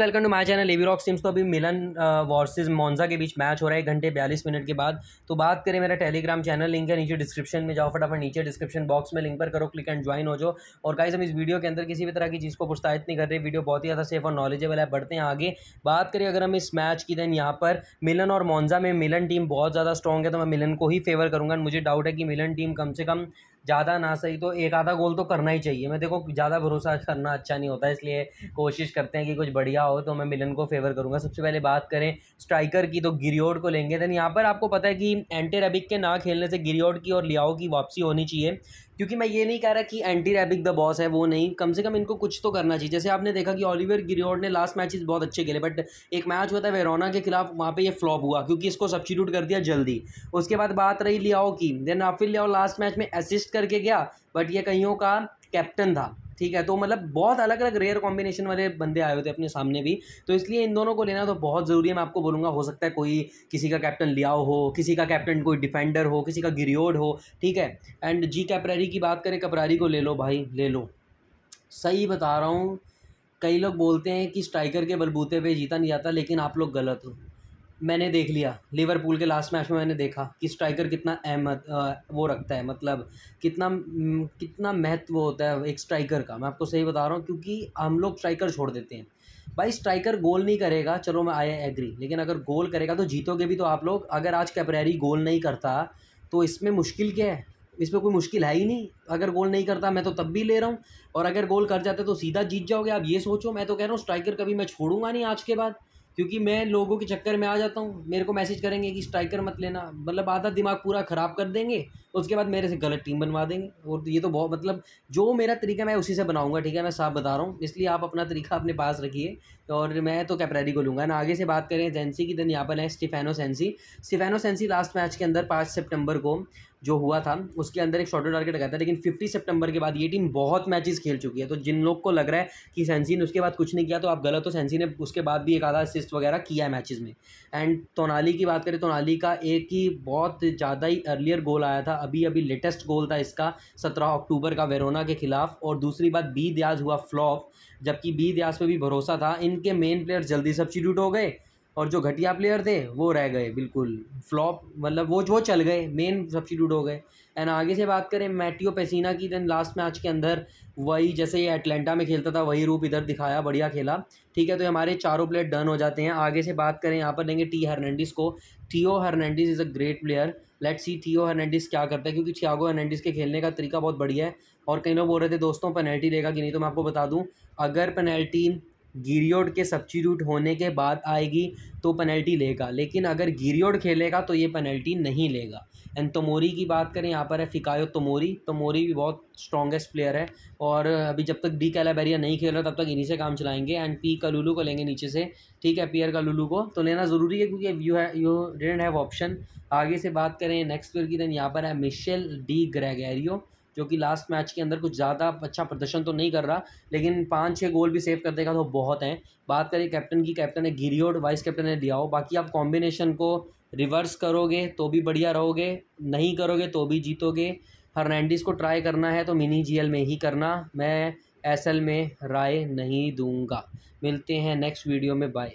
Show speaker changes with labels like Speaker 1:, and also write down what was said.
Speaker 1: welcome to my channel लेवी रॉक teams तो अभी मिलन वर्सेस मोन्जा के बीच मैच हो रहा है एक घंटे बयालीस मिनट के बाद तो बात करें मेरा टेलीग्राम चैनल लिंक है नीचे डिस्क्रिप्शन में जाओ फटाफट नीचे डिस्क्रिप्शन बॉक्स में लिंक पर करो क्लिक एंड ज्वाइन हो जाओ और गाइस हम इस वीडियो के अंदर किसी भी तरह की चीज़ को प्रोत्साहित नहीं कर रहे वीडियो बहुत ही ज़्यादा सेफ और नॉलेजेबल है बढ़ते हैं आगे बात करें अगर हम इस मैच की देन यहाँ पर मिलन और मोन्जा में मिलन टीम बहुत ज़्यादा स्ट्रॉग है तो मैं मिलन को ही फेवर करूँगा मुझे डाउट है कि मिलन टीम कम से कम ज़्यादा ना सही तो एक आधा गोल तो करना ही चाहिए मैं देखो ज़्यादा भरोसा करना अच्छा नहीं होता इसलिए कोशिश करते हैं कि कुछ बढ़िया हो तो मैं मिलन को फेवर करूँगा सबसे पहले बात करें स्ट्राइकर की तो गिरियोड को लेंगे देन यहाँ पर आपको पता है कि एंटे रबिक के ना खेलने से गिरियोड की और लियाओ की वापसी होनी चाहिए क्योंकि मैं ये नहीं कह रहा कि एंटी रैबिक द बॉस है वो नहीं कम से कम इनको कुछ तो करना चाहिए जैसे आपने देखा कि ऑलिवर गिरियोड ने लास्ट मैचेस बहुत अच्छे खेले बट एक मैच हुआ था वेरोना के खिलाफ वहाँ पे ये फ्लॉप हुआ क्योंकि इसको सब्सिट्यूट कर दिया जल्दी उसके बाद बात रही लियाओ की then Rafael Leao last match में असिस्ट करके गया बट ये कहीं का कैप्टन था ठीक है तो मतलब बहुत अलग अलग रेयर कॉम्बिनेशन वाले बंदे आए हुए थे अपने सामने भी तो इसलिए इन दोनों को लेना तो बहुत ज़रूरी है मैं आपको बोलूँगा हो सकता है कोई किसी का कैप्टन लियाओ हो किसी का कैप्टन कोई डिफेंडर हो किसी का गिरियोड हो ठीक है एंड जी कैपरारी की बात करें कपरारी को ले लो भाई ले लो सही बता रहा हूँ कई लोग बोलते हैं कि स्ट्राइकर के बलबूते पे जीता नहीं जाता लेकिन आप लोग गलत हो मैंने देख लिया लिवरपूल के लास्ट मैच में मैंने देखा कि स्ट्राइकर कितना अहमद वो रखता है मतलब कितना कितना महत्व होता है एक स्ट्राइकर का मैं आपको सही बता रहा हूँ क्योंकि हम लोग स्ट्राइकर छोड़ देते हैं भाई स्ट्राइकर गोल नहीं करेगा चलो मैं आई एग्री लेकिन अगर गोल करेगा तो जीतोगे भी तो आप लोग अगर आज कैपरेरी गोल नहीं करता तो इसमें मुश्किल क्या है इसमें कोई मुश्किल है ही नहीं अगर गोल नहीं करता मैं तो तब भी ले रहा हूँ और अगर गोल कर जाते तो सीधा जीत जाओगे आप ये सोचो मैं तो कह रहा हूँ स्ट्राइकर कभी मैं छोड़ूंगा नहीं आज के बाद क्योंकि मैं लोगों के चक्कर में आ जाता हूँ मेरे को मैसेज करेंगे कि स्ट्राइकर मत लेना मतलब आधा दिमाग पूरा ख़राब कर देंगे उसके बाद मेरे से गलत टीम बनवा देंगे और तो ये तो बहुत मतलब जो मेरा तरीका मैं उसी से बनाऊंगा ठीक है मैं साफ बता रहा हूँ इसलिए आप अपना तरीका अपने पास रखिए और मैं तो कैपरेरी को लूँगा ना आगे से बात करें जेंसी की दिन यहाँ पर है Stefano Sensi Stefano Sensi last match के अंदर पाँच सेप्टेम्बर को जो हुआ था उसके अंदर एक शॉर्टर टारगेट लगाया था लेकिन फिफ्टी सितंबर के बाद ये टीम बहुत मैचेस खेल चुकी है तो जिन लोग को लग रहा है कि सेंसी ने उसके बाद कुछ नहीं किया तो आप गलत हो सेंसी ने उसके बाद भी एक आधा असिस्ट वगैरह किया है मैचेस में एंड तोनाली की बात करें तोनाली का एक ही बहुत ज़्यादा ही अर्लियर गोल आया था अभी अभी लेटेस्ट गोल था इसका सत्रह अक्टूबर का वेरोना के खिलाफ और दूसरी बात बी दयाज हुआ फ्लॉप जबकि बी दयाज पर भी भरोसा था इनके मेन प्लेयर जल्दी सब्सिट्यूट हो गए और जो घटिया प्लेयर थे वो रह गए बिल्कुल फ्लॉप मतलब वो वो चल गए मेन सब्सिट्यूट हो गए एंड आगे से बात करें मैटियो पेसिना की देन लास्ट मैच के अंदर वही जैसे ये एटलांटा में खेलता था वही रूप इधर दिखाया बढ़िया खेला ठीक है तो हमारे चारों प्लेयर डन हो जाते हैं आगे से बात करें यहाँ पर लेंगे टी हर्नैंडिस को Theo Hernandez is a great player let's see Theo Hernandez क्या करता है क्योंकि थियागो हर्नैंडिस के खेलने का तरीका बहुत बढ़िया है और कई लोग बोल रहे थे दोस्तों पेनल्टी देगा कि नहीं तो मैं आपको बता दूँ अगर पेनल्टी गिरियोड के सब्स्टिट्यूट होने के बाद आएगी तो पेनल्टी लेगा लेकिन अगर गिरियोड खेलेगा तो ये पेनल्टी नहीं लेगा एंड तोमोरी की बात करें यहाँ पर है फ़िकायो तोमोरी तोमोरी भी बहुत स्ट्रॉन्गेस्ट प्लेयर है और अभी जब तक डी कैलाबेरिया नहीं खेल रहा तब तक इन्हीं से काम चलाएंगे एंड पी कलुलू को लेंगे नीचे से ठीक है पीयर लुलू को तो लेना ज़रूरी है क्योंकि यू है यू डेंट हैव ऑप्शन आगे से बात करें नेक्स्ट प्लेयर की देन यहाँ पर है मिशेल डी ग्रेगेरियो जो कि लास्ट मैच के अंदर कुछ ज़्यादा अच्छा प्रदर्शन तो नहीं कर रहा लेकिन पाँच छः गोल भी सेव कर देगा तो बहुत हैं बात करें कैप्टन की कैप्टन है गिरियोड वाइस कैप्टन है डियाओ बाकी आप कॉम्बिनेशन को रिवर्स करोगे तो भी बढ़िया रहोगे नहीं करोगे तो भी जीतोगे फर्नैंडिस को ट्राई करना है तो मिनी जीएल में ही करना मैं एसएल में राय नहीं दूंगा मिलते हैं नेक्स्ट वीडियो में बाय